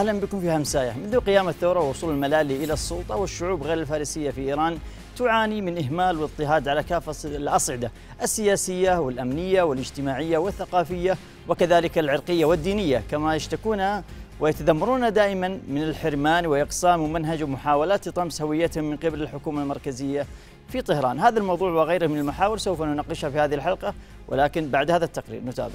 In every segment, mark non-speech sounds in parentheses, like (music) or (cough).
أهلا بكم في همساية منذ قيام الثورة ووصول الملالي إلى السلطة والشعوب غير الفارسية في إيران تعاني من إهمال واضطهاد على كافة الأصعدة السياسية والأمنية والاجتماعية والثقافية وكذلك العرقية والدينية كما يشتكون ويتذمرون دائما من الحرمان وإقسام ومنهج ومحاولات طمس هويتهم من قبل الحكومة المركزية في طهران هذا الموضوع وغيره من المحاور سوف نناقشها في هذه الحلقة ولكن بعد هذا التقرير نتابع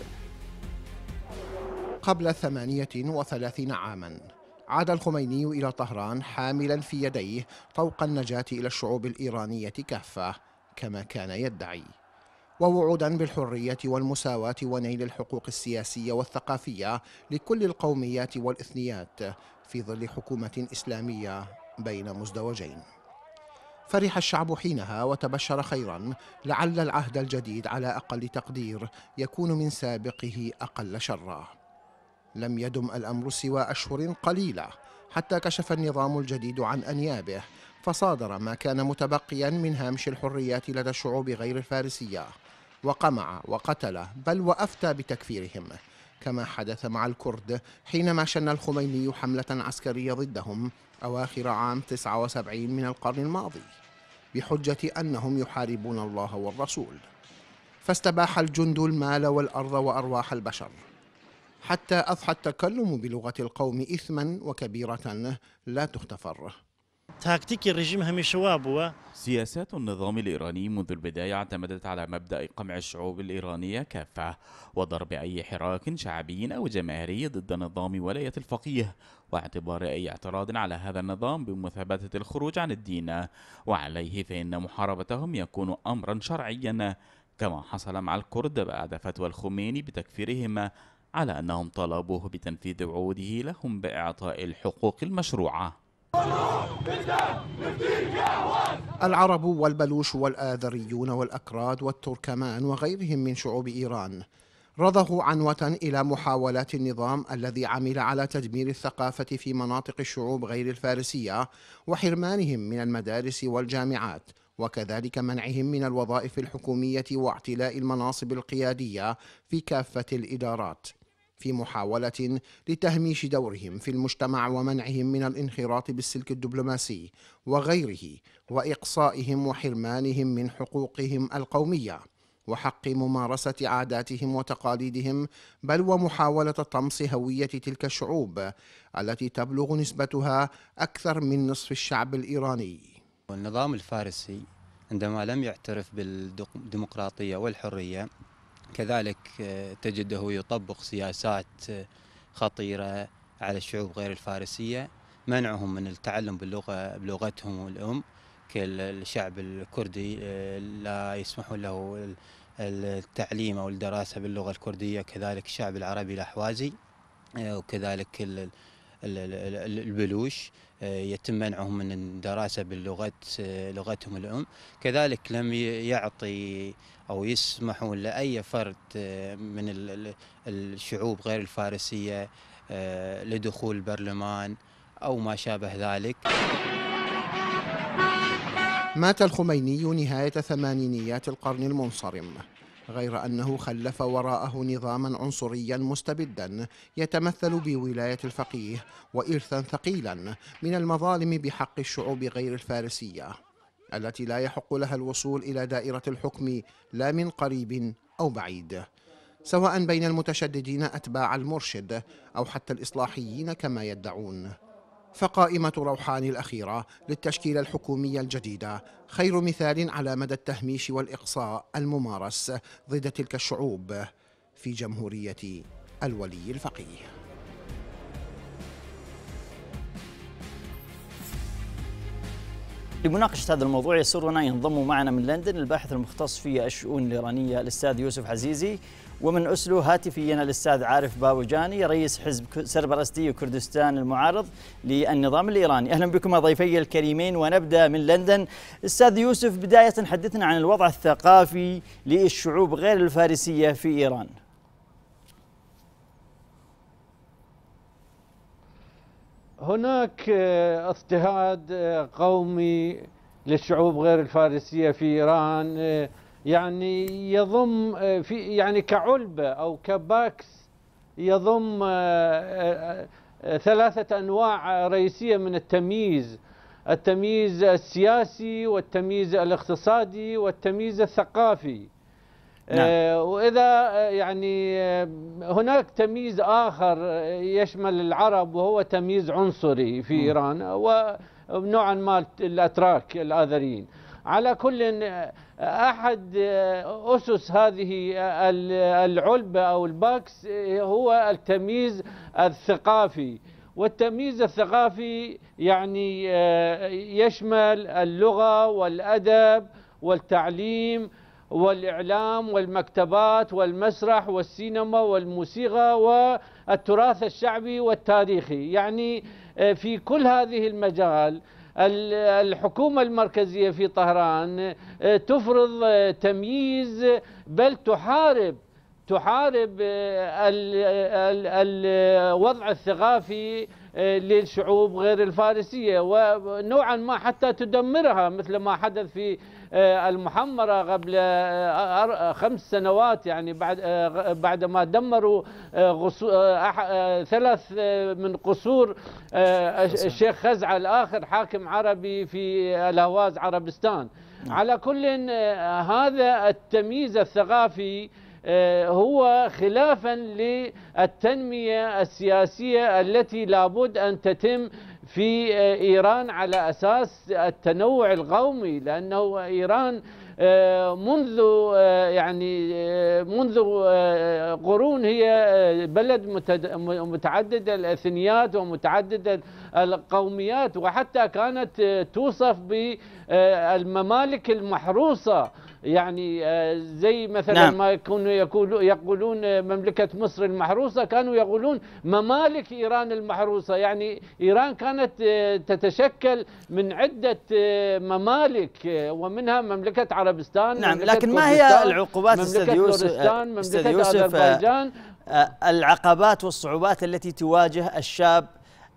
قبل ثمانية وثلاثين عاما عاد الخميني إلى طهران حاملا في يديه طوق النجاة إلى الشعوب الإيرانية كافة كما كان يدعي ووعودا بالحرية والمساواة ونيل الحقوق السياسية والثقافية لكل القوميات والإثنيات في ظل حكومة إسلامية بين مزدوجين فرح الشعب حينها وتبشر خيرا لعل العهد الجديد على أقل تقدير يكون من سابقه أقل شرا لم يدم الأمر سوى أشهر قليلة حتى كشف النظام الجديد عن أنيابه فصادر ما كان متبقيا من هامش الحريات لدى الشعوب غير الفارسية وقمع وقتل بل وأفتى بتكفيرهم كما حدث مع الكرد حينما شن الخميني حملة عسكرية ضدهم أواخر عام 79 من القرن الماضي بحجة أنهم يحاربون الله والرسول فاستباح الجند المال والأرض وأرواح البشر حتى أضحى التكلم بلغة القوم إثما وكبيرة لا تغتفر تاكتيك الرجيم هميشه سياسات النظام الإيراني منذ البداية اعتمدت على مبدأ قمع الشعوب الإيرانية كافة وضرب أي حراك شعبي أو جماهيري ضد نظام ولاية الفقيه واعتبار أي اعتراض على هذا النظام بمثابة الخروج عن الدين وعليه فإن محاربتهم يكون أمرا شرعيا كما حصل مع الكرد بعد فتوى الخميني بتكفيرهم على أنهم طالبوه بتنفيذ وعوده لهم بإعطاء الحقوق المشروعة العرب والبلوش والآذريون والأكراد والتركمان وغيرهم من شعوب إيران رضخوا عنوة إلى محاولات النظام الذي عمل على تدمير الثقافة في مناطق الشعوب غير الفارسية وحرمانهم من المدارس والجامعات وكذلك منعهم من الوظائف الحكومية واعتلاء المناصب القيادية في كافة الإدارات في محاولة لتهميش دورهم في المجتمع ومنعهم من الانخراط بالسلك الدبلوماسي وغيره وإقصائهم وحرمانهم من حقوقهم القومية وحق ممارسة عاداتهم وتقاليدهم بل ومحاولة طمس هوية تلك الشعوب التي تبلغ نسبتها أكثر من نصف الشعب الإيراني النظام الفارسي عندما لم يعترف بالديمقراطية والحرية كذلك آه، تجده يطبق سياسات آه، خطيرة على الشعوب غير الفارسية منعهم من التعلم باللغة بلغتهم الأم كالشعب الكردي آه، لا يسمحون له التعليم أو الدراسة باللغة الكردية كذلك الشعب العربي الأحوازي وكذلك البلوش آه، يتم منعهم من الدراسه باللغه آه، لغتهم الام كذلك لم يعطي او يسمحون لاي فرد آه، من الشعوب غير الفارسيه لدخول البرلمان او ما شابه ذلك مات الخميني نهايه ثمانينيات القرن المنصرم غير أنه خلف وراءه نظاما عنصريا مستبدا يتمثل بولاية الفقيه وإرثا ثقيلا من المظالم بحق الشعوب غير الفارسية التي لا يحق لها الوصول إلى دائرة الحكم لا من قريب أو بعيد سواء بين المتشددين أتباع المرشد أو حتى الإصلاحيين كما يدعون فقائمة روحان الأخيرة للتشكيلة الحكومية الجديدة خير مثال على مدى التهميش والإقصاء الممارس ضد تلك الشعوب في جمهورية الولي الفقيه لمناقشة هذا الموضوع يسرنا ينضم معنا من لندن الباحث المختص في الشؤون الإيرانية الأستاذ يوسف عزيزي ومن أسلو هاتفيا الأستاذ عارف باوجاني رئيس حزب سربرستي كردستان المعارض للنظام الإيراني أهلا بكم ضيفي الكريمين ونبدأ من لندن أستاذ يوسف بداية حدثنا عن الوضع الثقافي للشعوب غير الفارسية في إيران هناك آه، اضطهاد آه، قومي للشعوب غير الفارسية في إيران آه، يعني يضم آه، في يعني كعلبة أو كباكس يضم آه، آه، ثلاثة أنواع رئيسية من التمييز التمييز السياسي والتمييز الاقتصادي والتمييز الثقافي نعم. وإذا يعني هناك تمييز آخر يشمل العرب وهو تمييز عنصري في إيران ونوعا ما الأتراك الآذريين على كل آه، أحد آه، أسس هذه آه، العلبة أو الباكس هو التمييز الثقافي والتمييز الثقافي يعني يشمل اللغة والأدب والتعليم والإعلام والمكتبات والمسرح والسينما والموسيقى والتراث الشعبي والتاريخي يعني في كل هذه المجال الحكومة المركزية في طهران آه، تفرض آه، تمييز بل تحارب تحارب آه، الوضع الثقافي للشعوب غير الفارسية ونوعا ما حتى تدمرها مثل ما حدث في آه، المحمرة قبل آه، آه، خمس سنوات يعني بعد بعد ما دمروا ثلاث من قصور الشيخ خزعة الآخر حاكم عربي في الهواز عربستان نعم. على كل هذا التمييز الثقافي هو خلافا للتنمية السياسية التي لابد أن تتم في آه، إيران على أساس التنوع القومي لأنه إيران آه، منذ آه، يعني منذ قرون هي بلد متعدد الاثنيات ومتعدد القوميات وحتى كانت توصف بالممالك المحروسه يعني آه، زي مثلا نعم. ما يكونوا يقولون يقولون آه، مملكة مصر المحروسة كانوا يقولون ممالك إيران المحروسة يعني إيران كانت آه، تتشكل من عدة ممالك ومنها مملكة عربستان نعم مملكة لكن ما هي العقوبات مملكة استاذ مملكة أذربيجان العقبات والصعوبات التي تواجه الشاب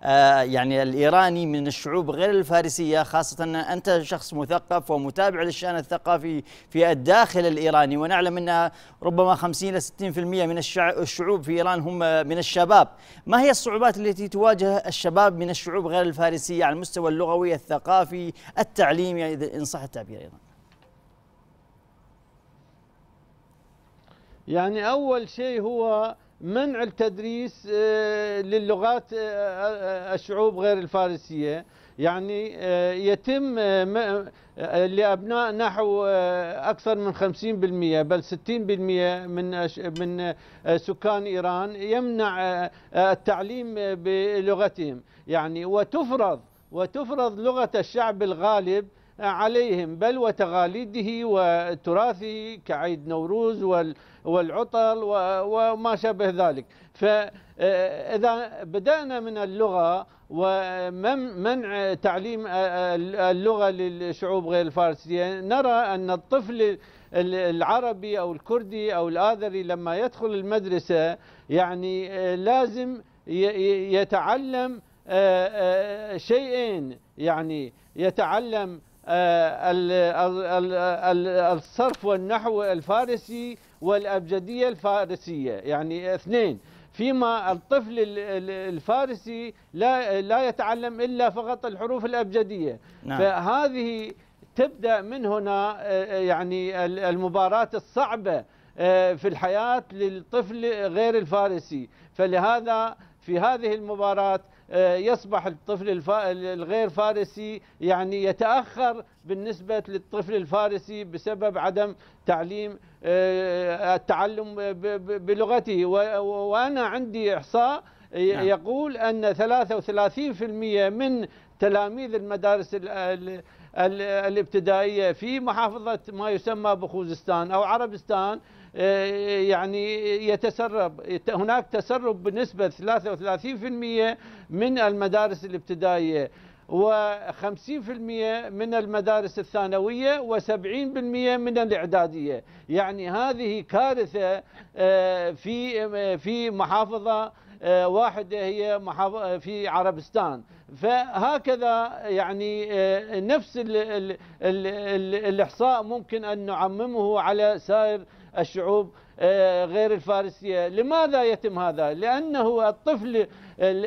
آه، يعني الإيراني من الشعوب غير الفارسية خاصة أن أنت شخص مثقف ومتابع للشأن الثقافي في الداخل الإيراني ونعلم أن ربما 50 إلى 60% من الشعوب في إيران هم من الشباب ما هي الصعوبات التي تواجه الشباب من الشعوب غير الفارسية على المستوى اللغوي الثقافي التعليمي يعني إن صح التعبير أيضا يعني أول شيء هو منع التدريس آه، للغات آه، آه، الشعوب غير الفارسية يعني يتم لأبناء نحو أكثر من 50% بل 60% من من سكان إيران يمنع التعليم بلغتهم يعني وتفرض وتفرض لغة الشعب الغالب عليهم بل وتقاليده وتراثه كعيد نوروز والعطل وما شابه ذلك فإذا بدأنا من اللغة ومنع تعليم اللغة للشعوب غير الفارسية نرى أن الطفل العربي أو الكردي أو الآذري لما يدخل المدرسة يعني لازم يتعلم شيئين يعني يتعلم آه، الصرف والنحو الفارسي والأبجدية الفارسية يعني اثنين فيما الطفل الفارسي لا لا يتعلم الا فقط الحروف الابجديه نعم. فهذه تبدا من هنا آه، آه، يعني المباراه الصعبه في الحياه للطفل غير الفارسي فلهذا في هذه المباراة آه، يصبح الطفل الغير فارسي يعني يتأخر بالنسبة للطفل الفارسي بسبب عدم تعليم آه، التعلم بلغته وأنا عندي إحصاء آه، نعم. يقول أن 33% من تلاميذ المدارس الابتدائية في محافظة ما يسمى بخوزستان أو عربستان آه، يعني يتسرب هناك تسرب بنسبة 33% من المدارس الابتدائية و50% من المدارس الثانوية و70% من الإعدادية يعني هذه كارثة آه، في في محافظة آه، واحدة هي في عربستان فهكذا يعني نفس الإحصاء ممكن أن نعممه على سائر الشعوب آه، غير الفارسية لماذا يتم هذا؟ لأنه الطفل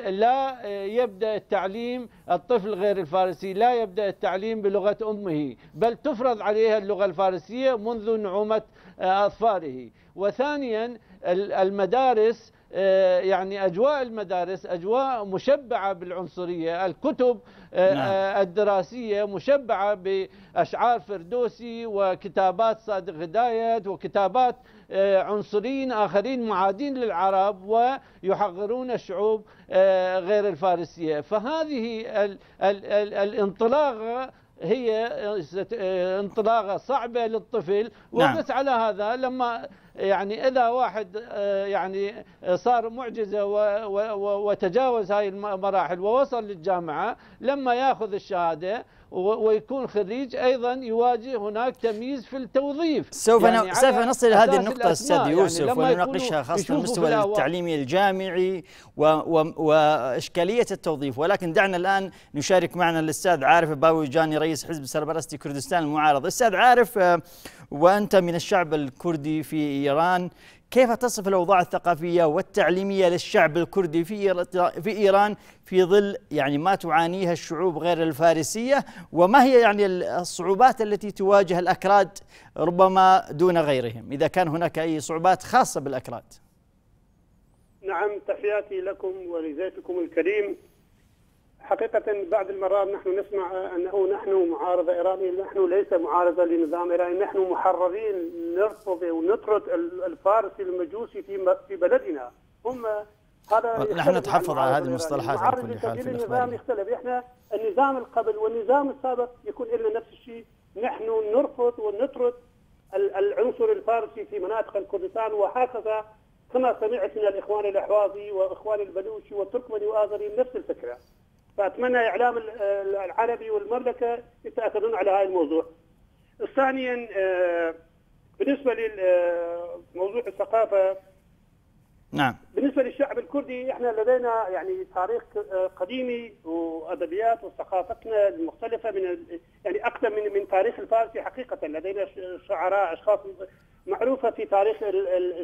لا آه، يبدأ التعليم الطفل غير الفارسي لا يبدأ التعليم بلغة أمه بل تفرض عليها اللغة الفارسية منذ نعومة أظفاره آه، وثانيا المدارس يعني أجواء المدارس أجواء مشبعة بالعنصرية الكتب آه، نعم. آه، الدراسية مشبعة بأشعار فردوسي وكتابات صادق هداية وكتابات آه، عنصريين آخرين معادين للعرب ويحقرون الشعوب غير الفارسية فهذه الانطلاقة هي انطلاقة صعبة للطفل نعم. وبس على هذا لما يعني إذا واحد آه، يعني آه، صار معجزة وتجاوز هاي المراحل ووصل للجامعة لما ياخذ الشهادة ويكون خريج ايضا يواجه هناك تمييز في التوظيف سوف يعني سوف نصل الى هذه النقطه استاذ يعني يوسف يعني ونناقشها خاصه المستوى التعليمي الجامعي و و واشكاليه التوظيف ولكن دعنا الان نشارك معنا الاستاذ عارف باوجاني رئيس حزب سربرستي كردستان المعارض استاذ عارف آه، وأنت من الشعب الكردي في إيران كيف تصف الأوضاع الثقافية والتعليمية للشعب الكردي في في إيران في ظل يعني ما تعانيها الشعوب غير الفارسية وما هي يعني الصعوبات التي تواجه الأكراد ربما دون غيرهم إذا كان هناك أي صعوبات خاصة بالأكراد نعم تحياتي لكم ولزيتكم الكريم حقيقة بعض المرات نحن نسمع أنه نحن معارضة إيرانية نحن ليس معارضة لنظام إيراني نحن محررين نرفض ونطرد الفارسي المجوسي في في بلدنا هم هذا نحن نتحفظ على هذه المصطلحات على كل حال في النظام يختلف احنا النظام القبل والنظام السابق يكون إلا نفس الشيء نحن نرفض ونطرد العنصر الفارسي في مناطق الكردستان وهكذا كما سمعت من الاخوان الاحوازي واخوان البلوشي والتركمني واذري نفس الفكره فاتمنى اعلام العربي والمملكه يتاكدون على هذا الموضوع. ثانيا آه، بالنسبه لموضوع آه، الثقافه نعم بالنسبه للشعب الكردي احنا لدينا يعني تاريخ آه، قديمي وادبيات وثقافتنا المختلفه من يعني اقدم من من تاريخ الفارسي حقيقه لدينا شعراء اشخاص معروفه في تاريخ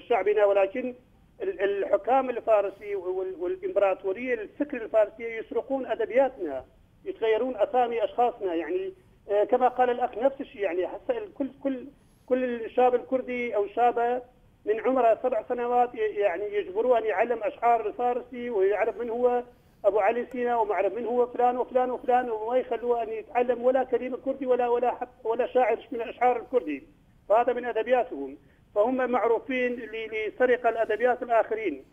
شعبنا ولكن الحكام الفارسي والامبراطوريه الفكر الفارسيه يسرقون ادبياتنا يتغيرون اسامي اشخاصنا يعني آه، كما قال الاخ نفس الشيء يعني حتى كل كل كل الشاب الكردي او شابه من عمره سبع سنوات يعني يجبروه ان يعلم اشعار الفارسي ويعرف من هو ابو علي سينا وما اعرف من هو فلان وفلان وفلان وما يخلوه ان يتعلم ولا كلمه كردي ولا ولا ولا شاعر من الاشعار الكردي فهذا من ادبياتهم فهم معروفين لسرقه الادبيات الاخرين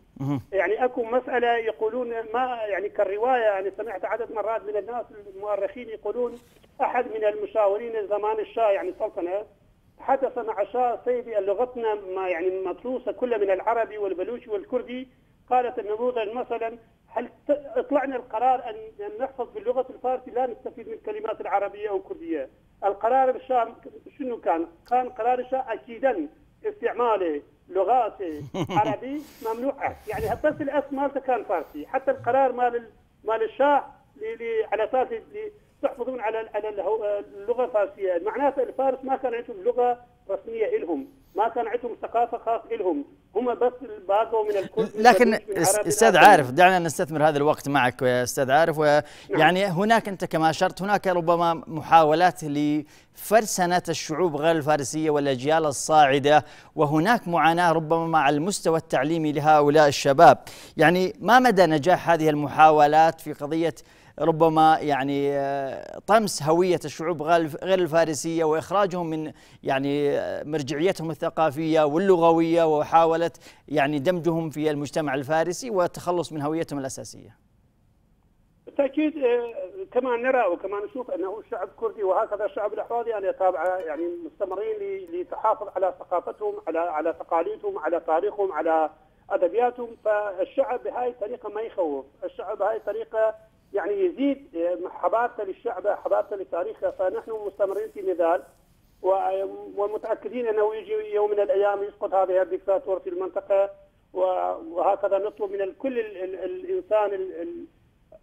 يعني اكو مساله يقولون ما يعني كالروايه يعني سمعت عدد مرات من الناس المؤرخين يقولون احد من المشاورين زمان الشاه يعني السلطنه حدث مع شاه سيدي لغتنا ما يعني مطروسه كلها من العربي والبلوشي والكردي قالت النموذج مثلا هل اطلعنا القرار ان نحفظ باللغه الفارسي لا نستفيد من الكلمات العربيه او الكرديه القرار الشاه شنو كان؟ كان قرار الشاه اكيدا استعماله لغاتي (laughs) عربي ممنوع يعني بس الاسم مالته كان فارسي حتى القرار مال مال الشاه اللي على اساس تحفظون على اللغه الفارسيه معناته الفارس ما كان عندهم لغه رسميه لهم ما كان عندهم ثقافه خاص لهم هم بس باقوا من الكل لكن استاذ عارف دعنا نستثمر هذا الوقت معك يا استاذ عارف ويعني نعم. يعني هناك انت كما اشرت هناك ربما محاولات لفرسنه الشعوب غير الفارسيه والاجيال الصاعده وهناك معاناه ربما مع المستوى التعليمي لهؤلاء الشباب يعني ما مدى نجاح هذه المحاولات في قضيه ربما يعني آه، طمس هويه الشعوب غير الفارسيه واخراجهم من يعني آه، مرجعيتهم الثقافيه واللغويه وحاولت يعني دمجهم في المجتمع الفارسي والتخلص من هويتهم الاساسيه. بالتاكيد آه، كما نرى وكما نشوف انه شعب كردي وهكذا الشعب الاحواضي يعني تابع يعني مستمرين لتحافظ على ثقافتهم على على تقاليدهم على تاريخهم على ادبياتهم فالشعب بهاي الطريقه ما يخوف، الشعب بهاي الطريقه يعني يزيد آه، حبابته للشعب حبابته لتاريخه فنحن مستمرين في نضال آه، ومتاكدين انه يجي يوم من الايام يسقط هذه الدكتاتور في المنطقه وهكذا نطلب من كل الانسان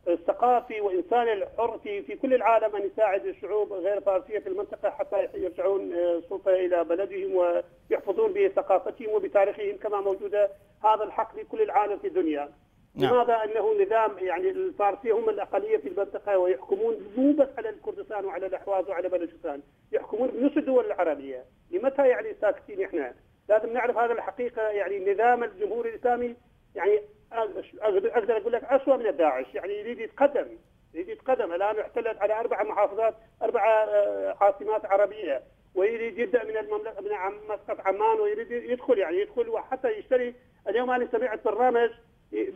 الثقافي وانسان الحر في كل العالم ان يساعد الشعوب غير فارسيه في المنطقه حتى يرجعون آه، سلطه الى بلدهم ويحفظون بثقافتهم وبتاريخهم كما موجوده هذا الحق في كل العالم في الدنيا. نعم. انه نظام يعني الفارسي هم الاقليه في المنطقه ويحكمون مو بس على الكردستان وعلى الاحواز وعلى بلوشستان، يحكمون بنص الدول العربيه، لمتى يعني ساكتين احنا؟ لازم نعرف هذا الحقيقه يعني نظام الجمهوري الاسلامي يعني اقدر اقول لك اسوء من داعش، يعني يريد يتقدم يريد يتقدم الان احتلت على اربع محافظات اربع عاصمات آه، عربيه ويريد يبدا من المملكه من مسقط عمان ويريد يدخل يعني يدخل وحتى يشتري اليوم انا سمعت برنامج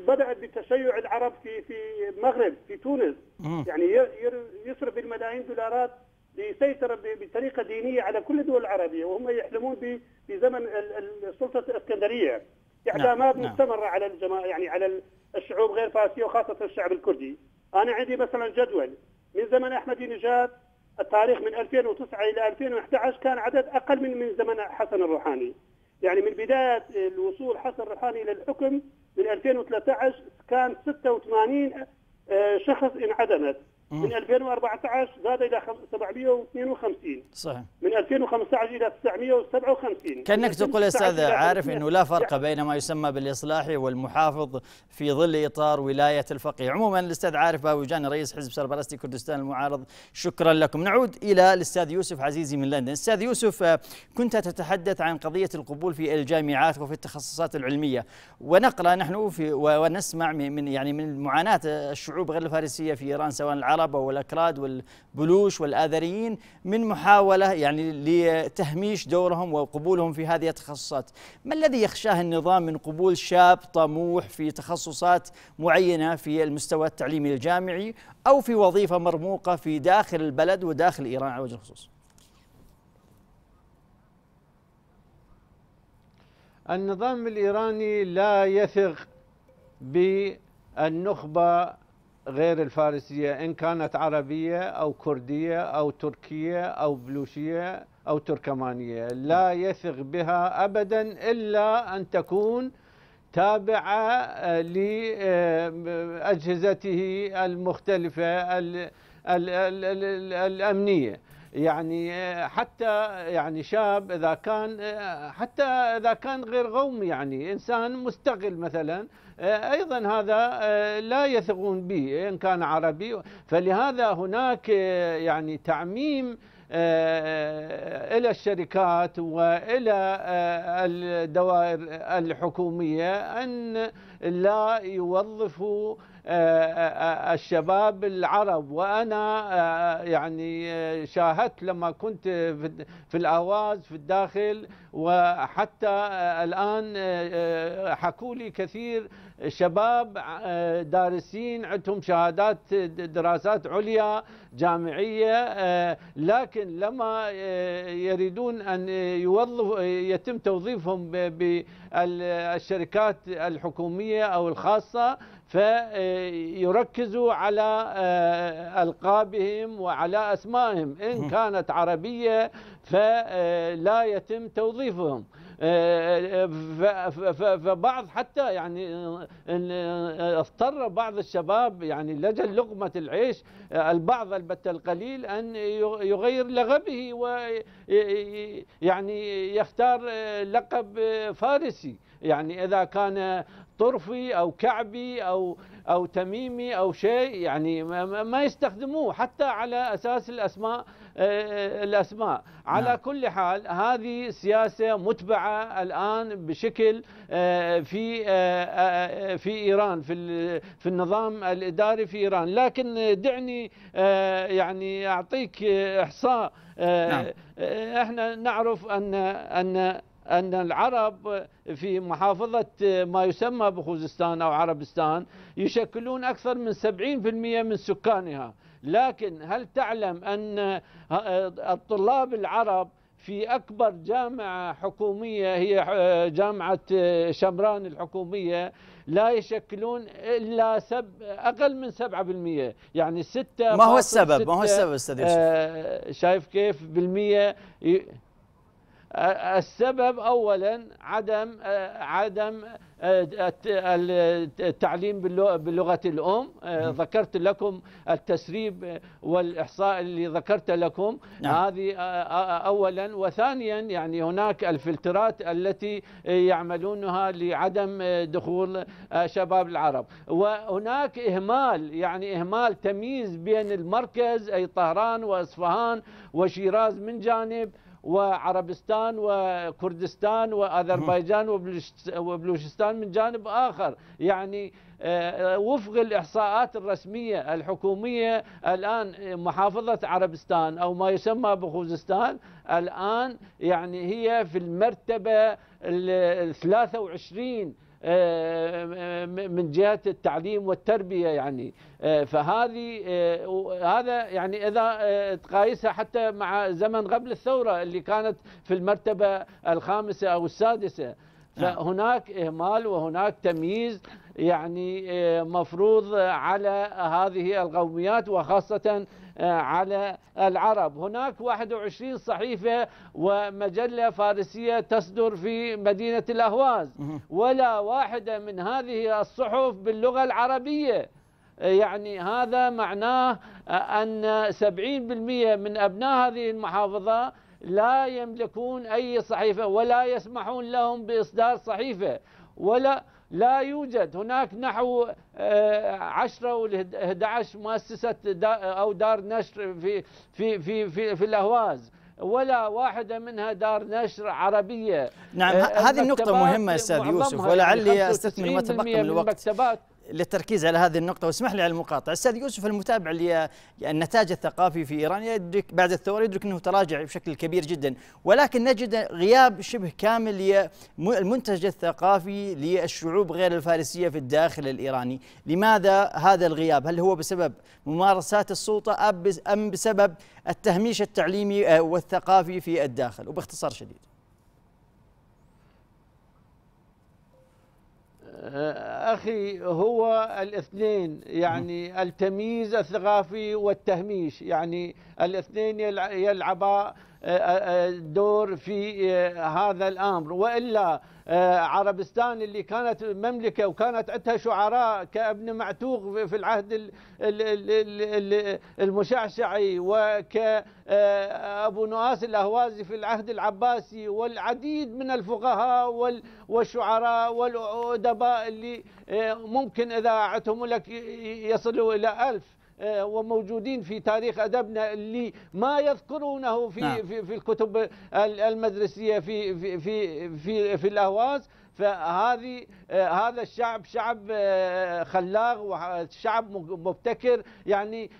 بدات بتشيع العرب في في المغرب في تونس يعني يصرف الملايين دولارات ليسيطر بطريقه دينيه على كل الدول العربيه وهم يحلمون بزمن السلطه الاسكندريه اعدامات يعني نعم، نعم. مستمره على الجماعه يعني على الشعوب غير فارسيه وخاصه الشعب الكردي انا عندي مثلا جدول من زمن احمدي نجاد التاريخ من 2009 الى 2011 كان عدد اقل من من زمن حسن الروحاني يعني من بدايه الوصول حسن الروحاني الى الحكم من 2013 كان 86 آه، شخص انعدمت من 2014 زاد الى 752 صحيح من 2015 الى 957 كانك تقول استاذ عارف انه لا فرق بين ما يسمى بالاصلاحي والمحافظ في ظل اطار ولايه الفقيه، عموما الاستاذ عارف باوجان رئيس حزب سربرستي كردستان المعارض شكرا لكم، نعود الى الاستاذ يوسف عزيزي من لندن، استاذ يوسف آه، كنت تتحدث عن قضيه القبول في الجامعات وفي التخصصات العلميه، ونقرا نحن في ونسمع من يعني من معاناه الشعوب غير الفارسيه في ايران سواء العرب العرب أو الأكراد والبلوش والآذريين من محاولة يعني لتهميش دورهم وقبولهم في هذه التخصصات ما الذي يخشاه النظام من قبول شاب طموح في تخصصات معينة في المستوى التعليمي الجامعي أو في وظيفة مرموقة في داخل البلد وداخل إيران على وجه الخصوص النظام الإيراني لا يثق بالنخبة غير الفارسية إن كانت عربية أو كردية أو تركية أو بلوشية أو تركمانية لا يثق بها أبدا إلا أن تكون تابعة آه، لأجهزته المختلفة الأمنية يعني آه، حتى يعني شاب اذا كان آه، حتى اذا كان غير قومي يعني انسان مستقل مثلا آه، ايضا هذا لا يثقون به ان كان عربي فلهذا هناك يعني تعميم آه، الى الشركات والى آه، الدوائر الحكوميه ان لا يوظفوا آه، الشباب العرب وانا يعني شاهدت لما كنت في الاواز في الداخل وحتى الان حكوا لي كثير شباب آه، دارسين عندهم شهادات دراسات عليا جامعيه آه، لكن لما آه، يريدون ان يوظف يتم توظيفهم بالشركات الحكوميه او الخاصه فيركزوا على ألقابهم وعلى أسمائهم إن كانت عربية فلا يتم توظيفهم آه، آه، آه، فبعض حتى يعني اضطر بعض الشباب يعني لجل لقمة العيش البعض البت القليل أن يغير لغبه ويعني يختار لقب فارسي يعني إذا كان طرفي أو كعبي أو أو تميمي أو شيء يعني ما يستخدموه حتى على أساس الأسماء آه، آه، الأسماء على نعم. كل حال هذه سياسة متبعة الآن بشكل آه، في في إيران في في النظام الإداري في إيران لكن دعني يعني أعطيك إحصاء نعم. احنا نعرف أن أن أن العرب في محافظة ما يسمى بخوزستان أو عربستان يشكلون أكثر من 70% من سكانها لكن هل تعلم أن الطلاب العرب في أكبر جامعة حكومية هي جامعة شمران الحكومية لا يشكلون إلا سب أقل من 7% يعني 6 ما هو السبب ما هو السبب أستاذ يوسف آه، شايف كيف بالمية السبب اولا عدم عدم التعليم بلغه الام نعم. ذكرت لكم التسريب والاحصاء اللي ذكرت لكم نعم. هذه اولا وثانيا يعني هناك الفلترات التي يعملونها لعدم دخول شباب العرب وهناك اهمال يعني اهمال تمييز بين المركز اي طهران واصفهان وشيراز من جانب وعربستان وكردستان وأذربيجان وبلوشستان من جانب آخر يعني آه، وفق الإحصاءات الرسمية الحكومية الآن محافظة عربستان أو ما يسمى بخوزستان الآن يعني هي في المرتبة الثلاثة 23 آه، آه، من جهه التعليم والتربيه يعني آه، فهذه هذا يعني اذا تقايسها حتى مع زمن قبل الثوره اللي كانت في المرتبه الخامسه او السادسه نعم. فهناك اهمال وهناك تمييز يعني مفروض على هذه القوميات وخاصه آه، على العرب هناك 21 صحيفة ومجلة فارسية تصدر في مدينة الأهواز ولا واحدة من هذه الصحف باللغة العربية آه، يعني هذا معناه آه، أن 70% من أبناء هذه المحافظة لا يملكون أي صحيفة ولا يسمحون لهم بإصدار صحيفة ولا لا يوجد هناك نحو 10 آه، او 11 مؤسسه او دار نشر في في في في, في الاهواز ولا واحدة منها دار نشر عربية نعم آه، هذه النقطة مهمة أستاذ يوسف ولعلي أستثمر ما تبقى من الوقت للتركيز على هذه النقطة واسمح لي على المقاطعة أستاذ يوسف المتابع للنتاج الثقافي في إيران يدرك بعد الثورة يدرك أنه تراجع بشكل كبير جدا ولكن نجد غياب شبه كامل للمنتج الثقافي للشعوب غير الفارسية في الداخل الإيراني لماذا هذا الغياب هل هو بسبب ممارسات السلطة أم بسبب التهميش التعليمي آه، والثقافي في الداخل وباختصار شديد أخي هو الاثنين يعني التمييز الثقافي والتهميش يعني الاثنين يلعبا آه، آه، دور في آه، هذا الامر والا عربستان اللي كانت مملكه وكانت عندها شعراء كابن معتوق في العهد المشعشعي وك ابو نواس الاهوازي في العهد العباسي والعديد من الفقهاء والشعراء والادباء اللي ممكن اذا عدتهم لك يصلوا الى ألف آه، وموجودين في تاريخ أدبنا اللي ما يذكرونه في نعم. في, في الكتب المدرسية في في في في, في الأهواز فهذه آه، هذا الشعب شعب آه، خلاق وشعب مبتكر يعني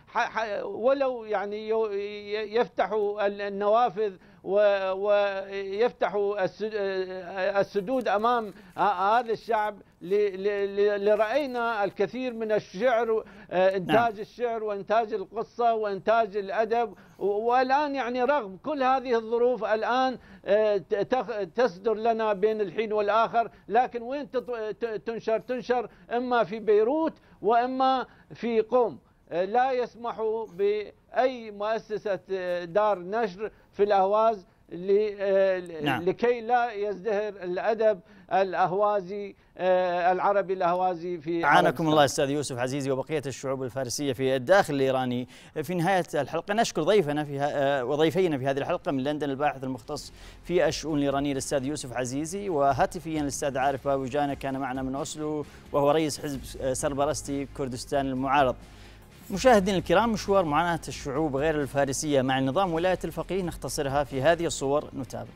ولو يعني يفتحوا النوافذ ويفتح السدود امام هذا الشعب لراينا الكثير من الشعر انتاج نعم. الشعر وانتاج القصه وانتاج الادب والان يعني رغم كل هذه الظروف الان تصدر لنا بين الحين والاخر لكن وين تنشر تنشر اما في بيروت واما في قوم لا يسمح باي مؤسسه دار نشر في الأهواز آه، نعم. لكي لا يزدهر الأدب الأهوازي آه، العربي الأهوازي في عانكم الله نعم. أستاذ يوسف عزيزي وبقية الشعوب الفارسية في الداخل الإيراني في نهاية الحلقة نشكر ضيفنا في آه، وضيفينا في هذه الحلقة من لندن الباحث المختص في الشؤون الإيرانية الأستاذ يوسف عزيزي وهاتفيا الأستاذ عارف باوجانا كان معنا من أسلو وهو رئيس حزب سربرستي كردستان المعارض مشاهدينا الكرام مشوار معاناة الشعوب غير الفارسية مع النظام ولاية الفقيه نختصرها في هذه الصور نتابع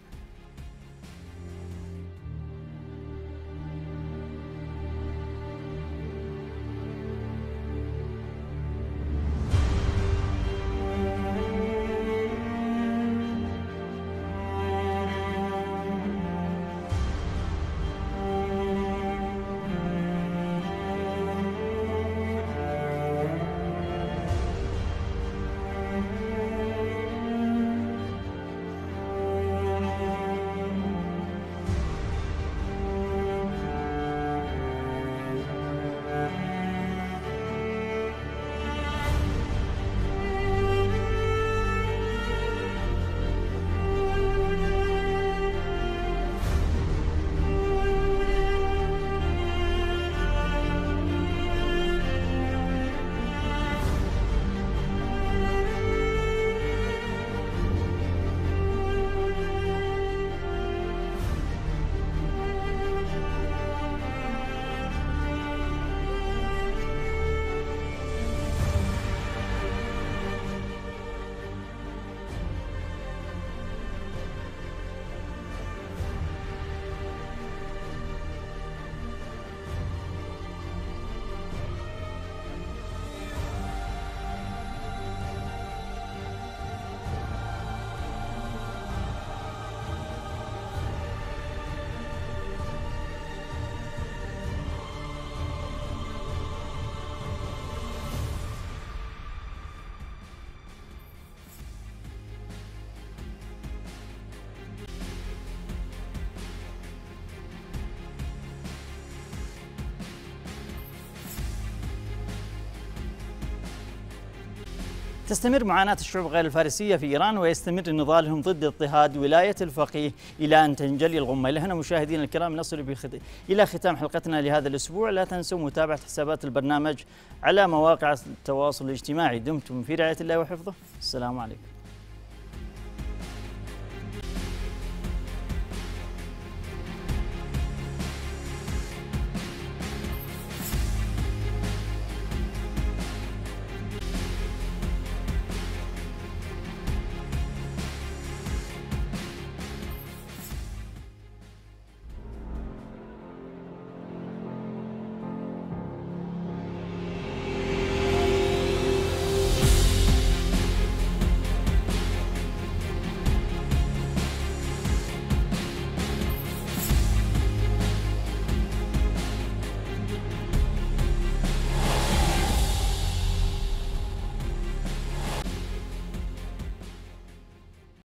تستمر معاناة الشعوب غير الفارسية في إيران ويستمر نضالهم ضد اضطهاد ولاية الفقيه إلى أن تنجلي الغمة إلى هنا مشاهدينا الكرام نصل بخد... إلى ختام حلقتنا لهذا الأسبوع لا تنسوا متابعة حسابات البرنامج على مواقع التواصل الاجتماعي دمتم في رعاية الله وحفظه السلام عليكم